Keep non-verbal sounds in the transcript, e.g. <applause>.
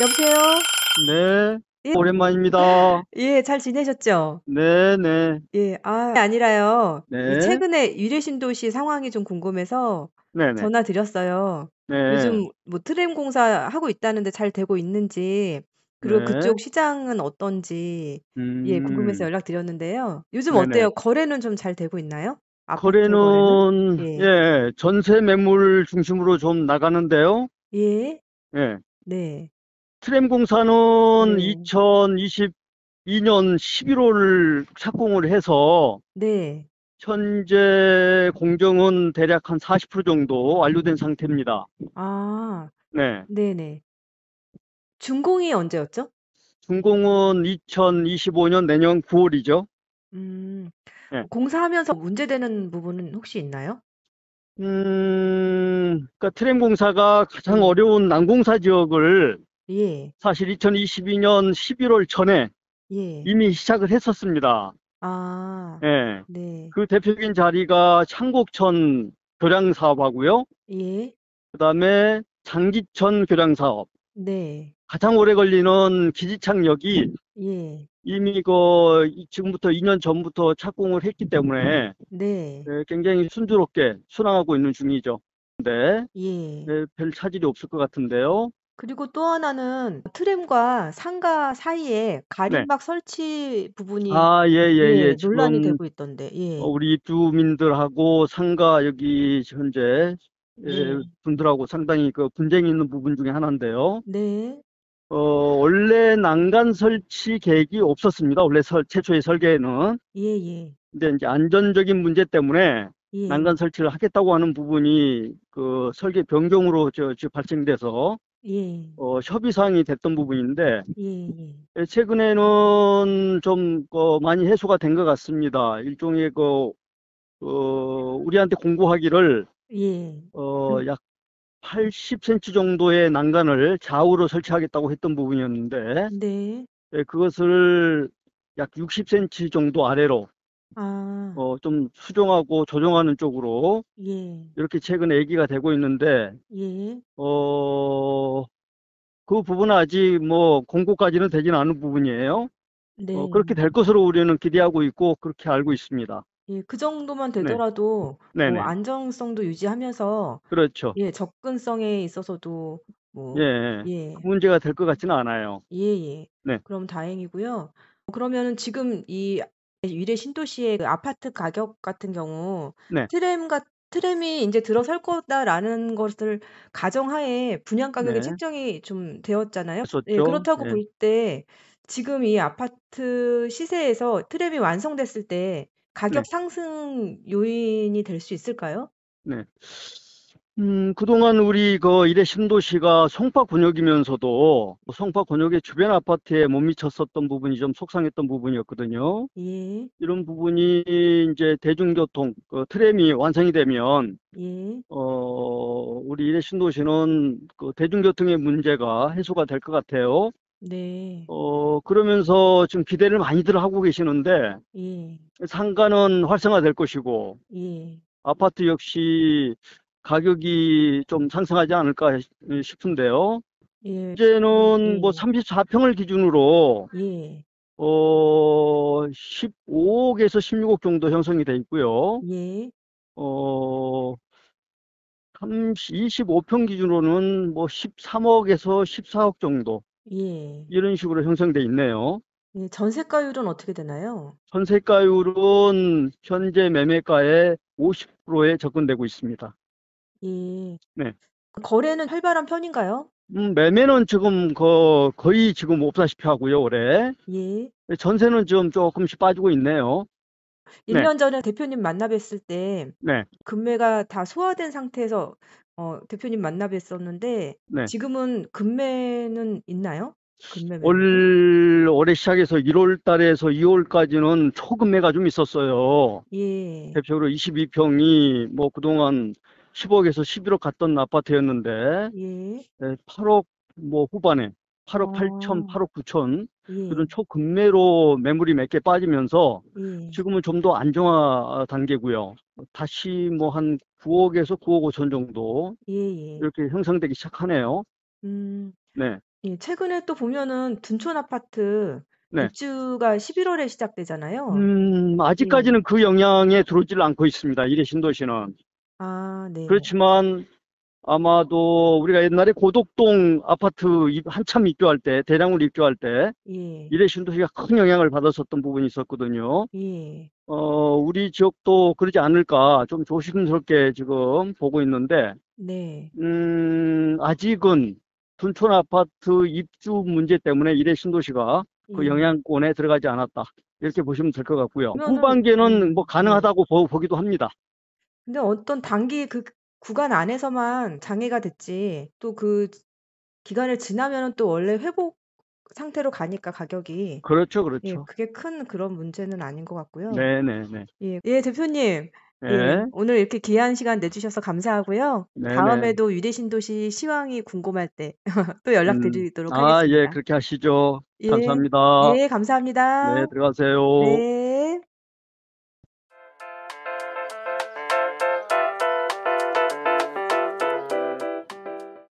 여보세요? 네. 예? 오랜만입니다. 예, 잘 지내셨죠? 네네. 네. 예, 아, 아니라요. 네. 최근에 유례신도시 상황이 좀 궁금해서 네네. 네. 전화 드렸어요. 네. 요즘 뭐 트램 공사 하고 있다는데 잘 되고 있는지, 그리고 네. 그쪽 시장은 어떤지, 예, 궁금해서 음. 연락드렸는데요. 요즘 네, 네. 어때요? 거래는 좀 잘 되고 있나요? 거래는 거래는? 예. 예, 전세 매물 중심으로 좀 나가는데요. 예. 예. 네. 트램 공사는 네. 2022년 11월 착공을 해서 네. 현재 공정은 대략 한 40% 정도 완료된 상태입니다. 아. 네. 네네. 준공이 언제였죠? 준공은 2025년 내년 9월이죠. 음. 예. 공사하면서 문제되는 부분은 혹시 있나요? 음. 그러니까 트램 공사가 가장 음. 어려운 난공사 지역을 예. 사실 2022년 11월 전에 예. 이미 시작을 했었습니다. 아. 예. 네. 그 대표적인 자리가 창곡천 교량 사업하고요. 예. 그다음에 장기천 교량 사업. 네. 가장 오래 걸리는 기지창역이 예. 이미 그 지금부터 2년 전부터 착공을 했기 때문에 네. 네, 굉장히 순조롭게 순항하고 있는 중이죠. 같은데 예. 네, 별 차질이 없을 것 같은데요. 그리고 또 하나는 트램과 상가 사이에 네. 가림막 설치 부분이 아, 예, 예, 예. 예, 논란이 되고 있던데. 예. 어, 우리 주민들하고 상가 여기 현재 예, 예, 분들하고 상당히 그 분쟁이 있는 부분 중에 하나인데요. 네. 어, 원래 난간 설치 계획이 없었습니다. 원래 설, 최초의 설계에는. 예, 예. 근데 이제 안전적인 문제 때문에 예. 난간 설치를 하겠다고 하는 부분이 그 설계 변경으로 저, 저 발생돼서 예. 어, 협의 사항이 됐던 부분인데 예, 예. 최근에는 좀 어, 많이 해소가 된 것 같습니다. 일종의 그 어, 우리한테 공고하기를 예. 어, 음. 약 80cm 정도의 난간을 좌우로 설치하겠다고 했던 부분이었는데 네. 예, 그것을 약 60cm 정도 아래로 아, 어, 좀 수정하고 조정하는 쪽으로 예, 이렇게 최근에 얘기가 되고 있는데, 예, 어, 그 부분은 아직 뭐 공고까지는 되지는 않은 부분이에요. 네. 어, 그렇게 될 것으로 우리는 기대하고 있고 그렇게 알고 있습니다. 예, 그 정도만 네. 되더라도 뭐 네네. 안정성도 유지하면서 그렇죠. 예, 접근성에 있어서도 뭐 예, 예. 그 문제가 될 것 같지는 않아요. 예, 예. 네. 그럼 다행이고요. 그러면은 지금 이 위례 신도시의 그 아파트 가격 같은 경우 네. 트램 과 트램이 인제 들어설 거다라는 것을 가정하에 분양 가격이 네. 책정이 좀 되었잖아요. 예 그렇다고 네. 예. 볼때 지금 이 아파트 시세에서 트램이 완성됐을 때 가격 네. 상승 요인이 될 수 있을까요? 네. 음, 그동안 우리 그 이래 신도시가 송파 권역이면서도 뭐 송파 권역의 주변 아파트에 못 미쳤었던 부분이 좀 속상했던 부분이었거든요. 예. 이런 부분이 이제 대중교통, 그 트램이 완성이 되면, 예. 어, 우리 이래 신도시는 그 대중교통의 문제가 해소가 될 것 같아요. 네. 어, 그러면서 지금 기대를 많이들 하고 계시는데, 예. 상가는 활성화될 것이고, 예. 아파트 역시 가격이 좀 상승하지 않을까 음, 싶은데요. 예. 이제는 뭐 예. 뭐 34평을 기준으로 예. 어 15억에서 16억 정도 형성이 돼 있고요. 예. 어 30, 25평 기준으로는 뭐 13억에서 14억 정도 예. 이런 식으로 형성돼 있네요. 예, 전세가율은 어떻게 되나요? 전세가율은 현재 매매가의 50%에 접근되고 있습니다. 예. 네. 거래는 활발한 편인가요? 음, 매매는 지금 거, 거의 지금 없다시피 하고요, 올해. 예. 네, 전세는 지금 조금씩 빠지고 있네요. 일 네. 년 전에 대표님 만나 뵀을 때 네. 금매가 다 소화된 상태에서 어, 대표님 만나 뵀었는데 네. 지금은 금매는 있나요? 금 매매? 올 올해 시작해서 1월 달에서 2월까지는 초금매가 좀 있었어요. 예. 대표로 22평이 뭐 그동안 10억에서 11억 갔던 아파트였는데 예. 8억 뭐 후반에 8억 아. 8천, 8억 9천 예. 그런 초금매로 매물이 몇 개 빠지면서 예. 지금은 좀 더 안정화 단계고요. 다시 뭐 한 9억에서 9억 5천 정도 예예. 예. 이렇게 형성되기 시작하네요. 음. 네. 예, 최근에 또 보면은 둔촌 아파트 네. 입주가 11월에 시작되잖아요. 음, 예. 아직까지는 그 영향에 들어오질 않고 있습니다. 이래 신도시는. 아, 네. 그렇지만 아마도 우리가 옛날에 고덕동 아파트 한참 입주할 때, 대량으로 입주할 때 예, 미래 신도시가 큰 영향을 받았었던 부분이 있었거든요. 예, 어, 우리 지역도 그러지 않을까 좀 조심스럽게 지금 보고 있는데, 네, 음, 아직은 둔촌 아파트 입주 문제 때문에 미래 신도시가 그 예. 영향권에 들어가지 않았다. 이렇게 보시면 될 것 같고요. 후반기에는 음. 뭐 가능하다고 보, 보기도 합니다. 근데 어떤 단기 그 구간 안에서만 장애가 됐지 또 그 기간을 지나면은 또 원래 회복 상태로 가니까 가격이. 그렇죠, 예, 그렇죠. 그게 큰 그런 문제는 아닌 것 같고요. 네네네. 예. 예 대표님. 예. 예. 오늘 이렇게 귀한 시간 내 주셔서 감사하고요. 네네. 다음에도 유대신도시 시황이 궁금할 때또 <laughs> 음, 연락드리도록 아 예, 하겠습니다. 그렇게 하시죠. 예. 감사합니다. 예. 감사합니다. 네, 들어가세요. 네.